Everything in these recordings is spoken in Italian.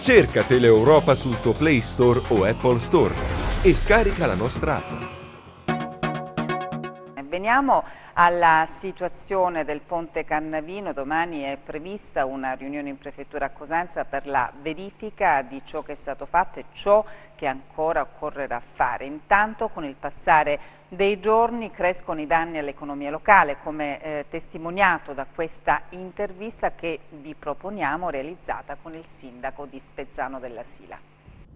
Cerca Teleeuropa sul tuo Play Store o Apple Store e scarica la nostra app. Veniamo alla situazione del Ponte Cannavino. Domani è prevista una riunione in prefettura a Cosenza per la verifica di ciò che è stato fatto e ciò che ancora occorrerà fare. Intanto con il passare dei giorni crescono i danni all'economia locale, come eh, testimoniato da questa intervista che vi proponiamo realizzata con il sindaco di Spezzano della Sila.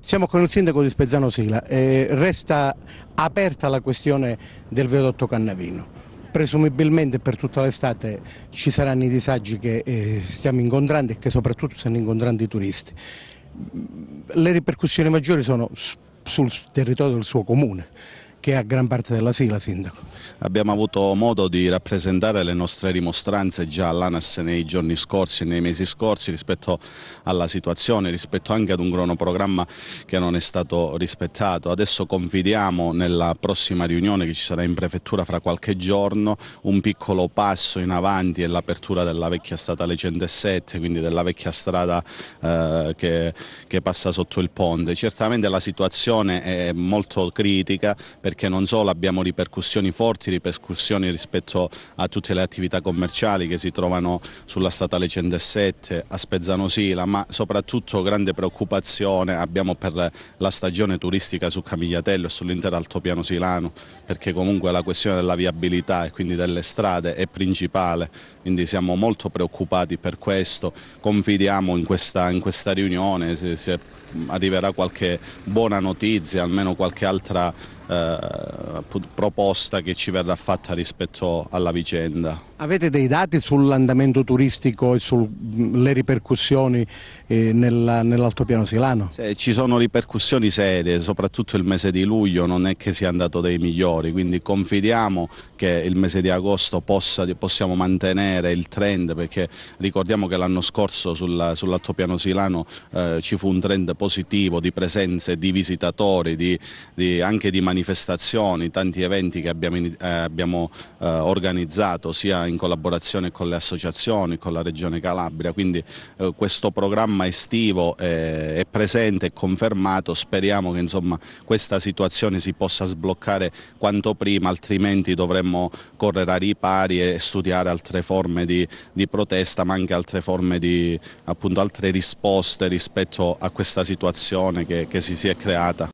Siamo con il sindaco di Spezzano Sila, eh, resta aperta la questione del viadotto Cannavino. Presumibilmente per tutta l'estate ci saranno i disagi che eh, stiamo incontrando e che soprattutto stanno incontrando i turisti. Le ripercussioni maggiori sono sul territorio del suo comune che a gran parte della fila, Sindaco. Abbiamo avuto modo di rappresentare le nostre rimostranze già all'ANAS nei giorni scorsi e nei mesi scorsi rispetto alla situazione, rispetto anche ad un cronoprogramma che non è stato rispettato. Adesso confidiamo nella prossima riunione che ci sarà in prefettura fra qualche giorno un piccolo passo in avanti e l'apertura della vecchia statale 107, quindi della vecchia strada eh, che, che passa sotto il ponte. Certamente la situazione è molto critica perché non solo abbiamo ripercussioni forti, ripercussioni rispetto a tutte le attività commerciali che si trovano sulla statale 107, a Spezzano Sila, ma soprattutto grande preoccupazione abbiamo per la stagione turistica su Camigliatello e sull'intero altopiano silano, perché comunque la questione della viabilità e quindi delle strade è principale, quindi siamo molto preoccupati per questo, confidiamo in questa, in questa riunione, se, se arriverà qualche buona notizia, almeno qualche altra eh, proposta che ci verrà fatta rispetto alla vicenda. Avete dei dati sull'andamento turistico e sulle ripercussioni eh, nella, nell'altopiano silano? Se ci sono ripercussioni serie, soprattutto il mese di luglio non è che sia andato dei migliori, quindi confidiamo che il mese di agosto possa, possiamo mantenere il trend perché ricordiamo che l'anno scorso sulla, sull'altopiano silano eh, ci fu un trend positivo di presenze di visitatori, di, di, anche di manifestazioni, tanti eventi che abbiamo, eh, abbiamo eh, organizzato sia in in collaborazione con le associazioni, con la Regione Calabria, quindi eh, questo programma estivo eh, è presente, è confermato, speriamo che insomma, questa situazione si possa sbloccare quanto prima, altrimenti dovremmo correre a ripari e studiare altre forme di, di protesta, ma anche altre forme di appunto altre risposte rispetto a questa situazione che, che si, si è creata.